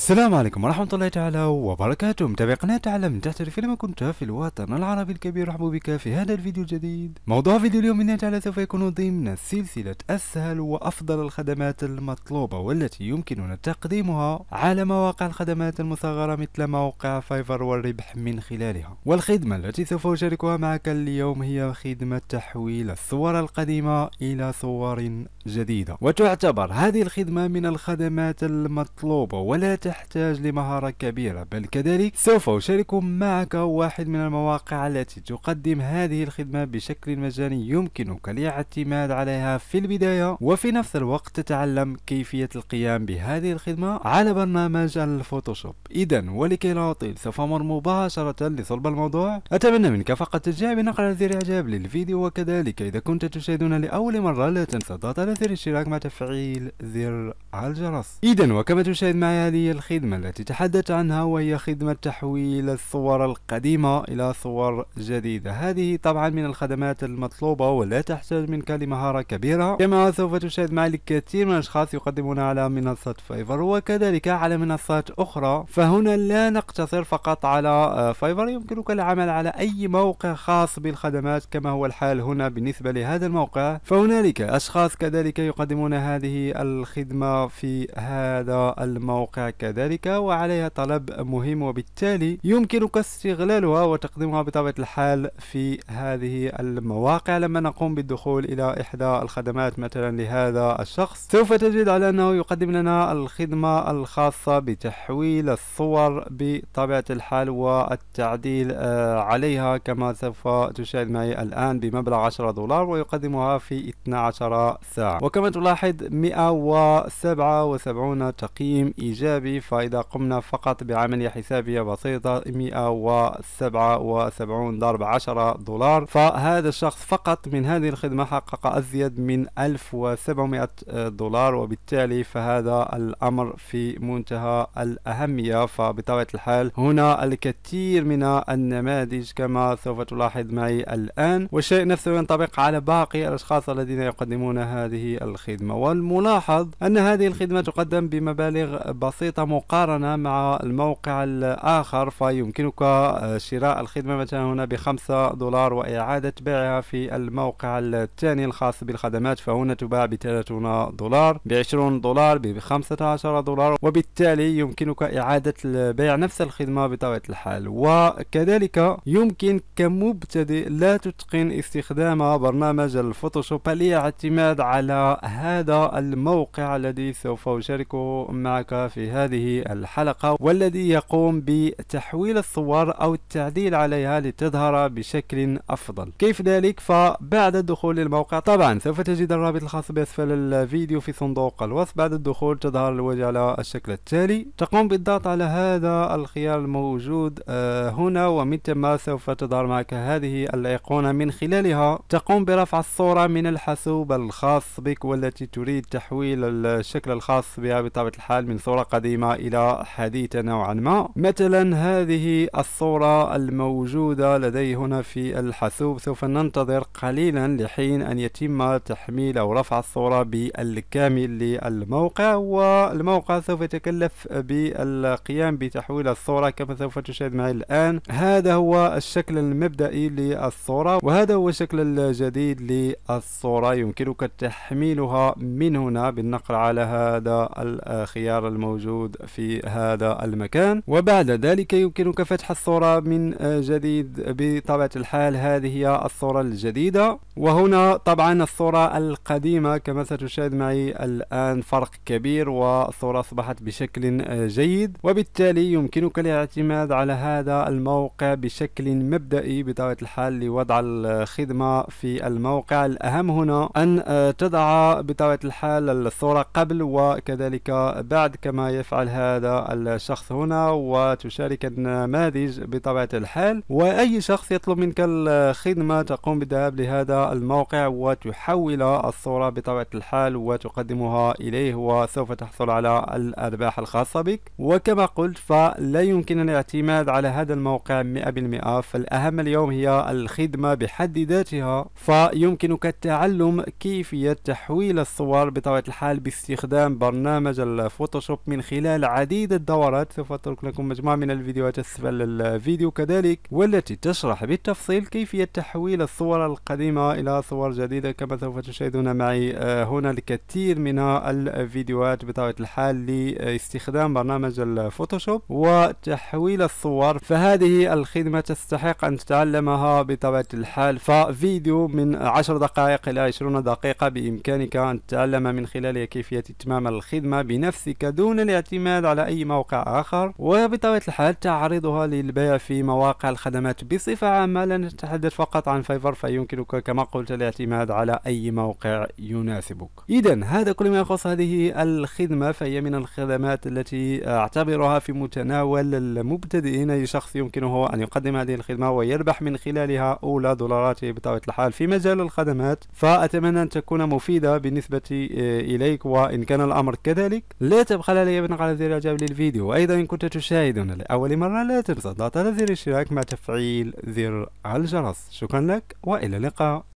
السلام عليكم ورحمة الله تعالى وبركاته متابعي قناة تعلم تحترف لما كنت في الوطن العربي الكبير رحبوا بك في هذا الفيديو الجديد موضوع فيديو اليوم من تعالى سوف يكون ضمن سلسلة أسهل وأفضل الخدمات المطلوبة والتي يمكننا تقديمها على مواقع الخدمات المصغرة مثل موقع فايفر والربح من خلالها والخدمة التي سوف أشاركها معك اليوم هي خدمة تحويل الصور القديمة إلى صور جديدة وتعتبر هذه الخدمة من الخدمات المطلوبة ولا تحتاج لمهارة كبيرة بل كذلك سوف أشارك معك واحد من المواقع التي تقدم هذه الخدمة بشكل مجاني يمكنك الاعتماد عليها في البداية وفي نفس الوقت تتعلم كيفية القيام بهذه الخدمة على برنامج الفوتوشوب إذا ولكي لا أطيل سوف أمر مباشرة لصلب الموضوع أتمنى منك فقط تشجيع بنقر زر إعجاب للفيديو وكذلك إذا كنت تشاهدنا لأول مرة لا تنسى الضغط على زر الاشتراك مع تفعيل زر الجرس إذا وكما تشاهد معي هذه الخدمة التي تحدث عنها وهي خدمة تحويل الصور القديمة إلى صور جديدة هذه طبعا من الخدمات المطلوبة ولا تحتاج منك لمهارة كبيرة كما سوف تشاهد معي الكثير من الأشخاص يقدمون على منصة فايفر وكذلك على منصات أخرى فهنا لا نقتصر فقط على آه، فايفر يمكنك العمل على أي موقع خاص بالخدمات كما هو الحال هنا بالنسبة لهذا الموقع فهنالك أشخاص كذلك يقدمون هذه الخدمة في هذا الموقع كذلك وعليها طلب مهم وبالتالي يمكنك استغلالها وتقديمها بطبيعة الحال في هذه المواقع لما نقوم بالدخول إلى إحدى الخدمات مثلا لهذا الشخص سوف تجد على أنه يقدم لنا الخدمة الخاصة بتحويل الصور بطبيعة الحال والتعديل آه، عليها كما سوف تشاهد معي الآن بمبلغ 10 دولار ويقدمها في 12 ساعة وكما تلاحظ 177 تقييم إيجابي الحسابي فإذا قمنا فقط بعملية حسابية بسيطة 177 ضرب 10 دولار فهذا الشخص فقط من هذه الخدمة حقق أزيد من 1700 دولار وبالتالي فهذا الأمر في منتهى الأهمية فبطبيعة الحال هنا الكثير من النماذج كما سوف تلاحظ معي الآن والشيء نفسه ينطبق على باقي الأشخاص الذين يقدمون هذه الخدمة والملاحظ أن هذه الخدمة تقدم بمبالغ بسيطة مقارنة مع الموقع الآخر فيمكنك آه، شراء الخدمة مثلا هنا بخمسة دولار وإعادة بيعها في الموقع الثاني الخاص بالخدمات فهنا تباع ب 30 دولار ب 20 دولار ب 15 دولار وبالتالي يمكنك إعادة بيع نفس الخدمة بطبيعة الحال وكذلك يمكن كمبتدئ لا تتقن استخدام برنامج الفوتوشوب الاعتماد على هذا الموقع الذي سوف أشاركه معك في هذا هذه الحلقة والذي يقوم بتحويل الصور أو التعديل عليها لتظهر بشكل أفضل كيف ذلك فبعد الدخول للموقع طبعا سوف تجد الرابط الخاص بأسفل الفيديو في صندوق الوصف بعد الدخول تظهر الواجهة على الشكل التالي تقوم بالضغط على هذا الخيار الموجود آه، هنا ومن ثم سوف تظهر معك هذه الأيقونة من خلالها تقوم برفع الصورة من الحاسوب الخاص بك والتي تريد تحويل الشكل الخاص بها بطبيعة الحال من صورة قديمة مقدمة إلى حديث نوعا ما مثلا هذه الصورة الموجودة لدي هنا في الحاسوب سوف ننتظر قليلا لحين أن يتم تحميل أو رفع الصورة بالكامل للموقع والموقع سوف يتكلف بالقيام بتحويل الصورة كما سوف تشاهد معي الآن هذا هو الشكل المبدئي للصورة وهذا هو الشكل الجديد للصورة يمكنك تحميلها من هنا بالنقر على هذا الخيار الموجود موجود في هذا المكان وبعد ذلك يمكنك فتح الصورة من آه، جديد بطبيعة الحال هذه هي الصورة الجديدة وهنا طبعا الصورة القديمة كما ستشاهد معي الآن فرق كبير والصورة أصبحت بشكل آه، جيد وبالتالي يمكنك الاعتماد على هذا الموقع بشكل مبدئي بطبيعة الحال لوضع الخدمة في الموقع الأهم هنا أن آه، تضع بطبيعة الحال الصورة قبل وكذلك بعد كما يفعل تفعل هذا الشخص هنا وتشارك النماذج بطبيعة الحال وأي شخص يطلب منك الخدمة تقوم بالذهاب لهذا الموقع وتحول الصورة بطبيعة الحال وتقدمها إليه وسوف تحصل على الأرباح الخاصة بك وكما قلت فلا يمكن الاعتماد على هذا الموقع 100% فالأهم اليوم هي الخدمة بحد ذاتها فيمكنك التعلم كيفية تحويل الصور بطبيعة الحال باستخدام برنامج الفوتوشوب من خلال خلال عديد الدورات سوف أترك لكم مجموعة من الفيديوهات أسفل الفيديو كذلك والتي تشرح بالتفصيل كيفية تحويل الصور القديمة إلى صور جديدة كما سوف تشاهدون معي آه، هنا الكثير من الفيديوهات بطبيعة الحال لاستخدام برنامج الفوتوشوب وتحويل الصور فهذه الخدمة تستحق أن تتعلمها بطبيعة الحال ففيديو من 10 دقائق إلى 20 دقيقة بإمكانك أن تتعلم من خلاله كيفية إتمام الخدمة بنفسك دون الاعتماد الاعتماد على أي موقع آخر وبطبيعة الحال تعرضها للبيع في مواقع الخدمات بصفة عامة لا نتحدث فقط عن فايفر فيمكنك كما قلت الاعتماد على أي موقع يناسبك إذا هذا كل ما يخص هذه الخدمة فهي من الخدمات التي أعتبرها في متناول المبتدئين اي شخص يمكنه أن يقدم هذه الخدمة ويربح من خلالها أولى دولاراته بطبيعة الحال في مجال الخدمات فأتمنى أن تكون مفيدة بالنسبة إليك وإن كان الأمر كذلك لا تبخل علي بنقد التعليق على زر الاعجاب للفيديو وايضا ان كنت تشاهدنا لاول مره لا تنسى الضغط على زر الاشتراك مع تفعيل زر الجرس شكرا لك والى اللقاء